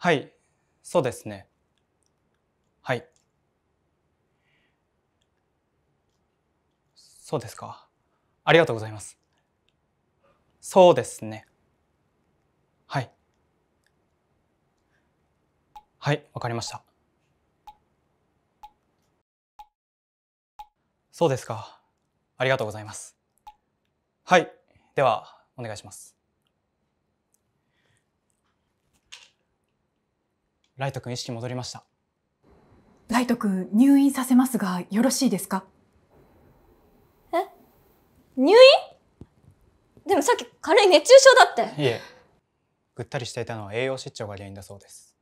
はい、そうですね。はい。そうですか。ありがとうございます。そうですね。はい。はい、わかりました。そうですか。ありがとうございます。はい、ではお願いします。ライト君意識戻りましたライト君入院させますがよろしいですかえ入院でもさっき軽い熱中症だっていえぐったりしていたのは栄養失調が原因だそうです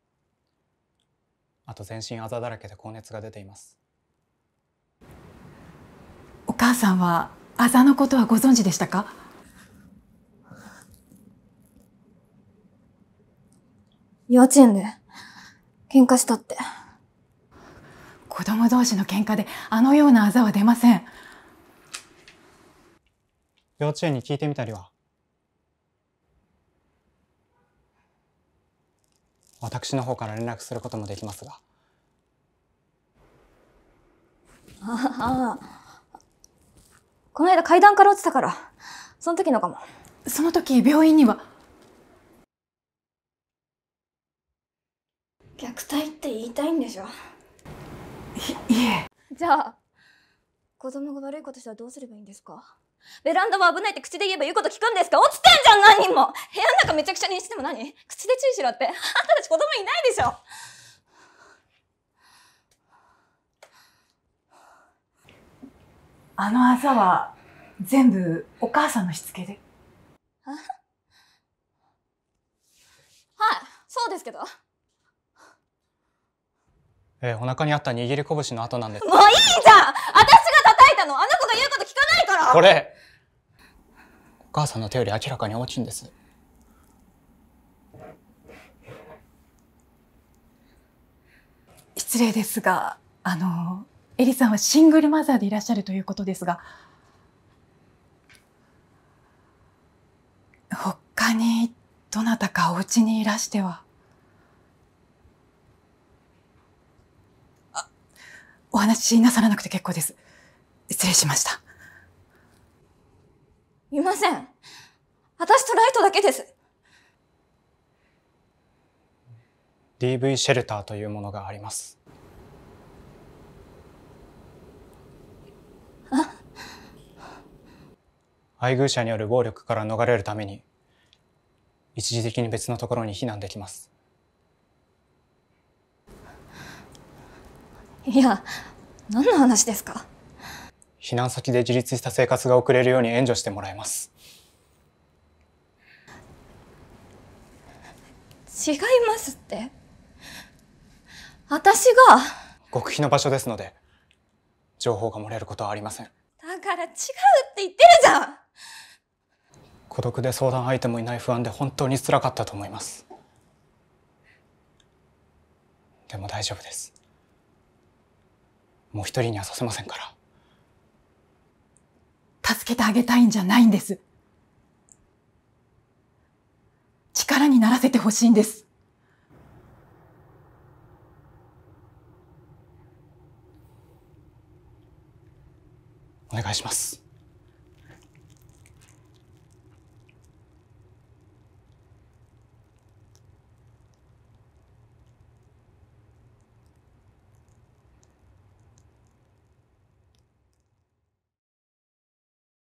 あと全身あざだらけで高熱が出ていますお母さんはあざのことはご存知でしたか幼稚園で喧嘩したって子供同士の喧嘩であのようなあざは出ません幼稚園に聞いてみたりは私の方から連絡することもできますがああこの間階段から落ちたからその時のかもその時病院には虐待って言いたいんでしょいいえじゃあ子供が悪いことしたらどうすればいいんですかベランダは危ないって口で言えば言うこと聞くんですか落ちてんじゃん何人も部屋の中めちゃくちゃにしても何口で注意しろってあんたたち子供いないでしょあのあざは全部お母さんのしつけではいそうですけどえー、お腹にあった握り拳の跡なんですもういいじゃん私が叩いたのあの子が言うこと聞かないからこれお母さんの手より明らかに大きいんです失礼ですがあのエリさんはシングルマザーでいらっしゃるということですが他にどなたかお家にいらしてはお話しなさらなくて結構です。失礼しました。いません。私とライトだけです。DV シェルターというものがあります。配偶者による暴力から逃れるために一時的に別のところに避難できますいや何の話ですか避難先で自立した生活が送れるように援助してもらいます違いますって私が極秘の場所ですので情報が漏れることはありませんだから違うって言ってるじゃん孤独で相談相手もいない不安で本当につらかったと思いますでも大丈夫ですもう一人にはさせませんから助けてあげたいんじゃないんです力にならせてほしいんですお願いします